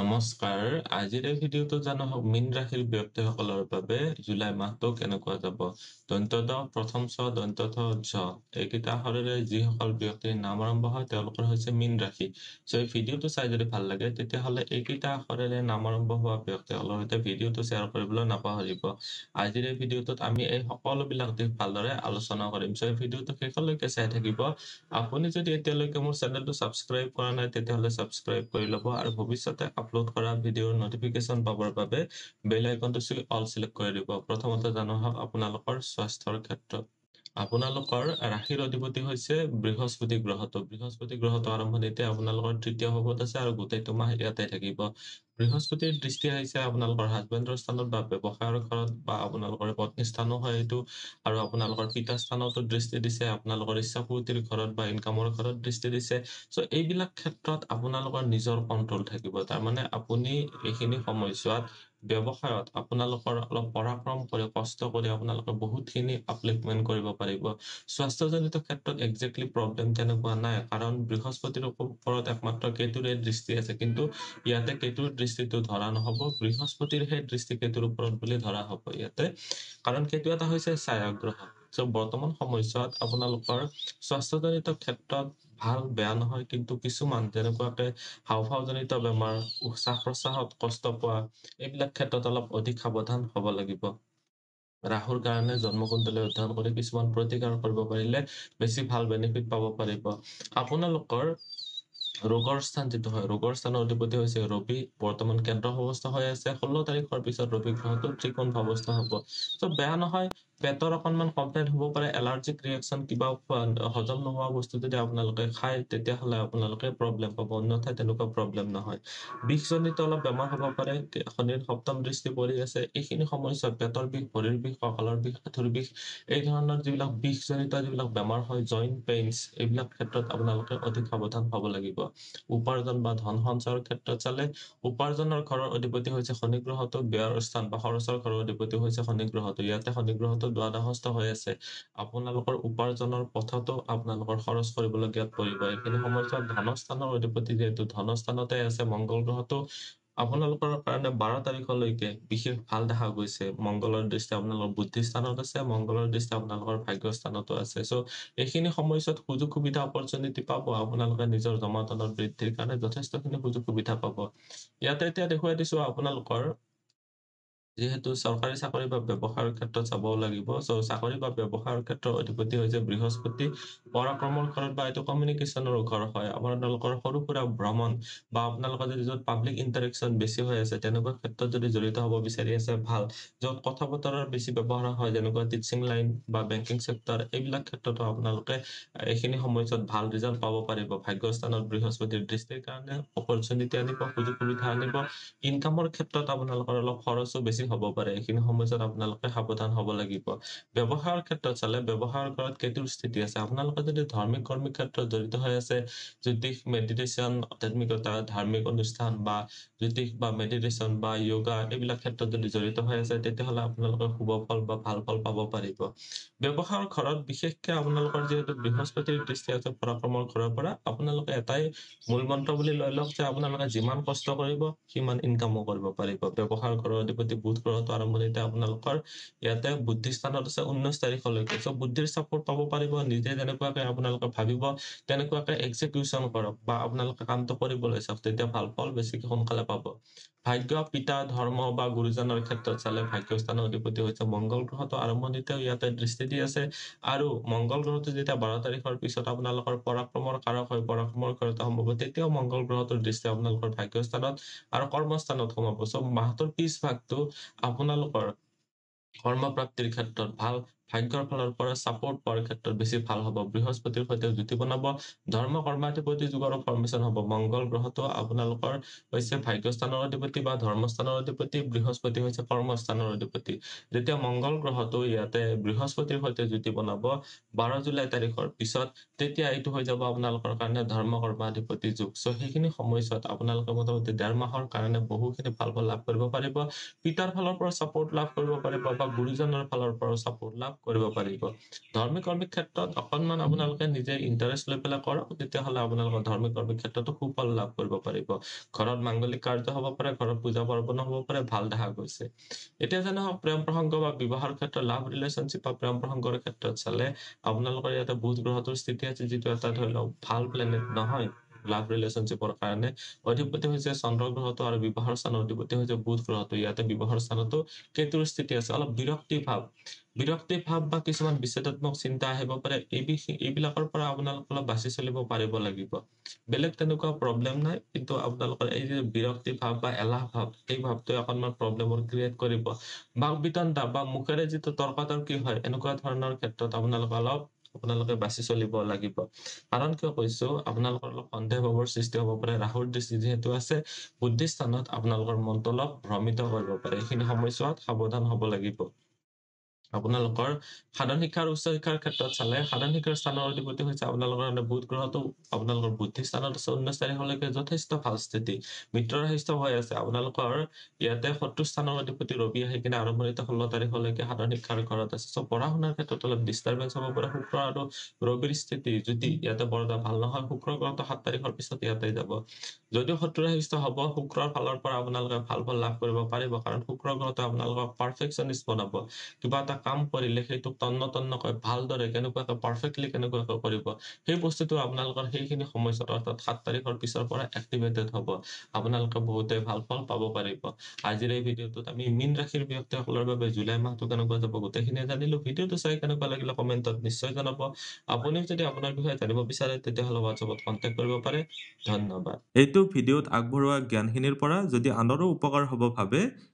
নমস্কাৰ আজিৰ এই ভিডিঅ'টো জানো হওক মীন ৰাশিৰ ব্যক্তিসকলৰ বাবে জুলাই মাহটো কেনেকুৱা যাব দন্ত প্ৰথম চ দন্ত ঝ এইকেইটা আখৰেৰে যিসকল ব্যক্তিৰ নাম আৰম্ভ হয় তেওঁলোকৰ হৈছে মীন ৰাশি চ' এই ভিডিঅ'টো চাই যদি ভাল লাগে তেতিয়াহ'লে এইকেইটা আখৰেৰে নাম আৰম্ভ হোৱা ব্যক্তিসকলৰ সৈতে ভিডিঅ'টো শ্বেয়াৰ কৰিবলৈ নাপাহৰিব আজিৰ এই ভিডিঅ'টোত আমি এই সকলোবিলাক দিশ ভালদৰে আলোচনা কৰিম চ' এই ভিডিঅ'টো শেষলৈকে চাই থাকিব আপুনি যদি এতিয়ালৈকে মোৰ চেনেলটো ছাবস্ক্ৰাইব কৰা নাই তেতিয়াহ'লে ছাবস্ক্ৰাইব কৰি ল'ব আৰু ভৱিষ্যতে আপলোড কৰা ভিডিঅ'ৰ নটিফিকেশ্যন পাবৰ বাবে বেল আইকনটো অল সিলেক্ট কৰে দিব প্ৰথমতে জানো হোক আপনাৰ স্বাস্থ্যৰ ক্ষেত্ৰে আপোনালোকৰ ৰাশিৰ অধিপতি হৈছে বৃহস্পতি গ্ৰহটো বৃহস্পতি গ্ৰহটো আৰম্ভণিতে আপোনালোকৰ তৃতীয় ভৱত আছে আৰু গোটেই দুমাহ ইয়াতে থাকিব বৃহস্পতিৰ দৃষ্টি আহিছে আপোনালোকৰ হাজবেণ্ডৰ স্থানত বা ব্যৱসায়ৰ ঘৰত বা আপোনালোকৰ পত্নী স্থানো হয় এইটো আৰু আপোনালোকৰ পিতা স্থানতো দৃষ্টি দিছে আপোনালোকৰ ইচ্ছা পূৰ্তিৰ ঘৰত বা ইনকামৰ ঘৰত দৃষ্টি দিছে চ' এইবিলাক ক্ষেত্ৰত আপোনালোকৰ নিজৰ কণ্ট্ৰল থাকিব তাৰমানে আপুনি এইখিনি সময়ছোৱাত ব্যৱসায়ত আপোনালোকৰ অলপ পৰাক্ৰম কৰি কষ্ট কৰি আপোনালোকে বহুতখিনি আপ্লিপমেণ্ট কৰিব পাৰিব স্বাস্থ্যজনিত ক্ষেত্ৰত একজেক্টলি প্ৰব্লেম তেনেকুৱা নাই কাৰণ বৃহস্পতিৰ ওপৰত একমাত্ৰ কেতুৰে দৃষ্টি আছে কিন্তু ইয়াতে কেতুৰ দৃষ্টিটো ধৰা নহ'ব বৃহস্পতিৰ সেই দৃষ্টি কেতুৰ ওপৰত বুলি ধৰা হ'ব ইয়াতে কাৰণ কেতু এটা হৈছে ছায়াগ্ৰহ চ' বৰ্তমান সময়ছোৱাত আপোনালোকৰ স্বাস্থ্যজনিত ক্ষেত্ৰত ভাল বেয়া নহয় কিন্তু কিছুমান যেনেকুৱাকে হাওফাওজনিত বেমাৰ উশাহ প্ৰশ্বাসত কষ্ট পোৱা এইবিলাক ক্ষেত্ৰত অলপ অধিক সাৱধান হ'ব লাগিব ৰাহুৰ কাৰণে জন্মকুণ্ডলী অধ্যয়ন কৰি কিছুমান প্ৰতিকাৰ কৰিব পাৰিলে বেছি ভাল বেনিফিট পাব পাৰিব আপোনালোকৰ ৰোগৰ স্থান যিটো হয় ৰোগৰ স্থানৰ অধিপতি হৈছে ৰবি বৰ্তমান কেন্দ্ৰ অৱস্থা হৈ আছে ষোল্ল তাৰিখৰ পিছত ৰবি গ্ৰহটো ত্ৰিকোণ অৱস্থা হ'ব বেয়া নহয় পেটৰ অকণমান কমপ্লেইন হ'ব পাৰে এলাৰ্জিক ৰিয়েকশ্যন কিবা হজম নোহোৱা বস্তু যদি আপোনালোকে খায় তেতিয়াহ'লে আপোনালোকে প্ৰব্লেম পাব অন্যথা তেনেকুৱা প্ৰব্লেম নহয় বিষজনিত অলপ বেমাৰ হ'ব পাৰে শনিৰ সপ্তম দৃষ্টি পৰি আছে এইখিনি সময়ছোৱাত পেটৰ বিষ ভৰিৰ বিষ কঁকালৰ বিষ আঁঠুৰ বিষ এই ধৰণৰ যিবিলাক বিষজনিত যিবিলাক বেমাৰ হয় জইণ্ট পেইনছ এইবিলাক ক্ষেত্ৰত আপোনালোকে অধিক সাৱধান হ'ব লাগিব উপাৰ্জন বা ধন সঞ্চয়ৰ ক্ষেত্ৰত চালে উপাৰ্জনৰ ঘৰৰ অধিপতি হৈছে শনিগ্ৰহটো ব্যয়ৰ স্থান বা খৰচৰ ঘৰৰ অধিপতি হৈছে শনিগ্ৰহটো ইয়াতে শনিগ্ৰহটো দ্বাদশ হৈ আছে আপোনালোকৰ উপাৰ্জনৰ পথতো আপোনালোকৰ খৰচ কৰিবলগীয়াত পৰিব এইখিনি সময়ছোৱাত ধনস্থানৰ অধিপতি যিহেতু ধনস্থানতে আছে মংগল গ্ৰহটো আপোনালোকৰ কাৰণে বাৰ তাৰিখলৈকে বিশেষ ভাল দেখা গৈছে মংগলৰ দৃষ্টি আপোনালোকৰ বুদ্ধি স্থানত আছে মংগলৰ দৃষ্টি আপোনালোকৰ ভাগ্য স্থানতো আছে চ' এইখিনি সময়ছোৱাত সুযোগ সুবিধা অপৰচুনিটি পাব আপোনালোকে নিজৰ জমা ধনৰ বৃদ্ধিৰ কাৰণে যথেষ্টখিনি সুযোগ সুবিধা পাব ইয়াতে এতিয়া দেখুৱাই দিছো আপোনালোকৰ যিহেতু চৰকাৰী চাকৰি বা ব্যৱসায়ৰ ক্ষেত্ৰত চাব লাগিব চ' চাকৰি বা ব্যৱসায়ৰ ক্ষেত্ৰত অধিপতি হৈছে বৃহস্পতি পৰাক্ৰমৰ ঘৰত বা এইটো কমিউনিকেশ্যনৰ ঘৰ হয় আপোনালোকৰ সৰু সুৰা ভ্ৰমণ বা আপোনালোকৰ যদি য'ত পাব্লিক ইণ্টাৰেকশ্যন বেছি হৈ আছে তেনেকুৱা ক্ষেত্ৰত যদি জড়িত হ'ব বিচাৰি আছে ভাল য'ত কথা বতৰাৰ বেছি ব্যৱহাৰ হয় যেনেকুৱা টিচিং লাইন বা বেংকিং চেক্টৰ এইবিলাক ক্ষেত্ৰতো আপোনালোকে এইখিনি সময়ছোৱাত ভাল ৰিজাল্ট পাব পাৰিব ভাগ্যস্থানত বৃহস্পতিৰ দৃষ্টিৰ কাৰণে অপৰচুনিটি আনিব সুযোগ সুবিধা আনিব ইনকামৰ ক্ষেত্ৰত আপোনালোকৰ অলপ খৰচো বেছি হ'ব পাৰে এইখিনি সময়ছোৱাত আপোনালোকে সাৱধান হ'ব লাগিব ব্যৱসায়ৰ ক্ষেত্ৰত চালে ব্যৱসায়ৰ ঘৰত কেইটো স্থিতি আছে আপোনালোকে যদি ধাৰ্মিক কৰ্মীৰ ক্ষেত্ৰত জড়িত হৈ আছে জ্যোতিষ মেডিটেশ্যন আধ্যাত্মিকতা ধাৰ্মিক অনুষ্ঠান বা জ্যোতিষ বা মেডিটেশ্যন বা য়োগা এইবিলাক ক্ষেত্ৰত যদি জড়িত হৈ আছে তেতিয়াহ'লে আপোনালোকে শুভ ফল বা ভাল ফল পাব পাৰিব ব্যৱসায়ৰ ঘৰত বিশেষকৈ আপোনালোকৰ যিহেতু বৃহস্পতিৰ দৃষ্টি আছে পৰাক্ৰমৰ ঘৰৰ পৰা আপোনালোকে এটাই মূল মন্ত্ৰ বুলি লৈ লওক যে আপোনালোকে যিমান কষ্ট কৰিব সিমান ইনকামো কৰিব পাৰিব ব্যৱসায় ঘৰৰ অধিপতি বুধ গ্ৰহটো আৰম্ভণিতে আপোনালোকৰ ইয়াতে বুদ্ধি স্থানত আছে ঊনৈশ তাৰিখলৈকে চ' বুদ্ধিৰ ছাপৰ্ট পাব পাৰিব নিজে যেনেকুৱাকৈ আপোনালোকে ভাবিব তেনেকুৱাকৈ এক্সিকিউশ্যন কৰক বা আপোনালোকে কামটো কৰিবলৈ চাওক তেতিয়া ভাল ফল বেছিকৈ সোনকালে পাব ভাগ্য পিতা ধৰ্ম বা গুৰুজনৰ ক্ষেত্ৰত চালে ভাগ্য স্থানৰ অধিপতি হৈছে মংগল গ্ৰহটো আৰম্ভণিতেও ইয়াতে দৃষ্টি দি আছে আৰু মংগল গ্ৰহটো যেতিয়া বাৰ তাৰিখৰ পিছত আপোনালোকৰ পৰাক্ৰমৰ কাৰক হয় পৰাক্ৰমৰ ক্ষেত্ৰত সম্ভৱ তেতিয়াও মংগল গ্ৰহটোৰ দৃষ্টি আপোনালোকৰ ভাগ্য স্থানত আৰু কৰ্মস্থানত সোমাব চ' মাহটোৰ পিছভাগটো আপোনালোকৰ কৰ্মপ্ৰাপ্তিৰ ক্ষেত্ৰত ভাল ভাগ্যৰ ফালৰ পৰা ছাপোৰ্ট পোৱাৰ ক্ষেত্ৰত বেছি ভাল হ'ব বৃহস্পতিৰ সৈতে জ্যোতি বনাব ধৰ্ম কৰ্মাধিপতি যুগৰ ফৰ্মেশ্যন হ'ব মংগল গ্ৰহটো আপোনালোকৰ হৈছে ভাগ্যস্থানৰ অধিপতি বা ধৰ্মস্থানৰ অধিপতি বৃহস্পতি হৈছে কৰ্মস্থানৰ অধিপতি যেতিয়া মংগল গ্ৰহটো ইয়াতে বৃহস্পতিৰ সৈতে জ্যোতি বনাব বাৰ জুলাই তাৰিখৰ পিছত তেতিয়া এইটো হৈ যাব আপোনালোকৰ কাৰণে ধৰ্ম কৰ্মাধিপতি যুগ চ' সেইখিনি সময়ছোৱাত আপোনালোকে মোটামুটি ডেৰ মাহৰ কাৰণে বহুখিনি ভাল ফল লাভ কৰিব পাৰিব পিতাৰ ফালৰ পৰা ছাপোৰ্ট লাভ কৰিব পাৰিব বা গুৰুজনৰ ফালৰ পৰাও ছাপোৰ্ট লাভ কৰিব পাৰিব ধৰ্মী কৰ্মীৰ ক্ষেত্ৰত অকণমান আপোনালোকে নিজে ইণ্টাৰেষ্ট লৈ পেলাই কৰক তেতিয়াহ'লে আপোনালোকৰ ধৰ্মী কৰ্মীৰ ক্ষেত্ৰতো সুফল লাভ কৰিব পাৰিব ঘৰত মাংগলিক কাৰ্য হ'ব পাৰে ঘৰত পূজা পাৰ্বণ হ'ব পাৰে ভাল দেখা গৈছে এতিয়া যেনে হওক প্ৰেম প্ৰসংগ বা বিবাহৰ ক্ষেত্ৰত লাভ ৰিলেশ্যনশ্বিপ বা প্ৰেম প্ৰসংগৰ ক্ষেত্ৰত চালে আপোনালোকৰ ইয়াতে বুধ গ্ৰহটোৰ স্থিতি আছে যিটো এটা ধৰি লওক ভাল প্লেনেট নহয় লাভ ৰিলেশ্যনশ্বিপৰ কাৰণে অধিপতি হৈছে চন্দ্ৰ গ্ৰহটো আৰু বিবাহৰ স্থান অধিপতি হৈছে বুধ গ্ৰহটো ইয়াতে বিবাহৰ স্থানতো কেইটোৰ স্থিতি আছে অলপ বিৰক্তি ভাৱ বিৰক্তি ভাৱ বা কিছুমান বিচ্ছেদাত্মক চিন্তা আহিব পাৰে এইবিলাকৰ পৰা আপোনালোক অলপ বাচি চলিব পাৰিব লাগিব বেলেগ তেনেকুৱা প্ৰব্লেম নাই কিন্তু আপোনালোকৰ এই যে বিৰক্তি ভাৱ বা এলাহ ভাৱ এই ভাৱটোৱে অকণমান প্ৰব্লেমৰ ক্ৰিয়েট কৰিব বাক বিতণ্ডা বা মুখেৰে যিটো তৰ্কাতৰ্কি হয় এনেকুৱা ধৰণৰ ক্ষেত্ৰত আপোনালোকে অলপ আপোনালোকে বাছি চলিব লাগিব কাৰণ কিয় কৈছো আপোনালোকৰ অলপ সন্দেহ ভাৱৰ সৃষ্টি হ'ব পাৰে ৰাহুৰ দৃষ্টি যিহেতু আছে বুদ্ধি স্থানত আপোনালোকৰ মনটো অলপ ভ্ৰমিত কৰিব পাৰে এইখিনি সময়ছোৱাত সাৱধান হ'ব লাগিব আপোনালোকৰ সাধাৰণ শিক্ষা আৰু উচ্চ শিক্ষাৰ ক্ষেত্ৰত চালে সাধাৰণ শিক্ষাৰ স্থানৰ অধিপতি হৈছে আপোনালোকৰ বুধ গ্ৰহটো আপোনালোকৰ বুদ্ধি স্থানত আছে অন্য স্থানীয়লৈকে যথেষ্ট ভাল স্থিতি মিত্ৰৰ সাহিত্য হৈ আছে আপোনালোকৰ ইয়াতে শত্ৰু স্থানৰ অধিপতি ৰবি আহি কিনে আৰম্ভণিত ষোল্ল তাৰিখলৈকে সাধাৰণ শিক্ষাৰ ঘৰত আছে চ' পঢ়া শুনাৰ ক্ষেত্ৰত অলপ ডিষ্টাৰ্বেঞ্চ হ'ব পাৰে শুক্ৰ আৰু ৰবিৰ স্থিতি যদি ইয়াতে বৰ ভাল নহয় শুক্ৰ গ্ৰহটো সাত তাৰিখৰ পিছত ইয়াতে যাব যদিও শত্ৰু সাহিত্য হ'ব শুক্ৰৰ ফালৰ পৰা আপোনালোকে ভাল ফল লাভ কৰিব পাৰিব কাৰণ শুক্ৰ গ্ৰহটো আপোনালোকক পাৰফেকশ্যনিষ্ট বনাব কিবা এটা কাম কৰিলে সেইটো তন্ন তন্নকৈ ভালদৰে কেনেকুৱাকৈ পাৰফেক্টলি কেনেকুৱাকৈ কৰিব সেই বস্তুটো আপোনালোকৰ সেইখিনি সময়ছোৱাত অৰ্থাৎ সাত তাৰিখৰ পিছৰ পৰা এক্টিভেটেড হ'ব আপোনালোকে বহুতে ভাল ফল পাব পাৰিব আজিৰ এই ভিডিঅ'টোত আমি মীন ৰাশিৰ ব্যক্তিসকলৰ বাবে জুলাই মাহটো কেনেকুৱা যাব গোটেইখিনিয়ে জানিলোঁ ভিডিঅ'টো চাই কেনেকুৱা লাগিলে কমেণ্টত নিশ্চয় জনাব আপুনিও যদি আপোনাৰ বিষয়ে জানিব বিচাৰে তেতিয়াহ'লে হোৱাটছএপত কণ্টেক্ট কৰিব পাৰে ধন্যবাদ এইটো ভিডিঅ'ত আগবঢ়োৱা জ্ঞানখিনিৰ পৰা যদি আনৰো উপকাৰ হ'ব ভাবে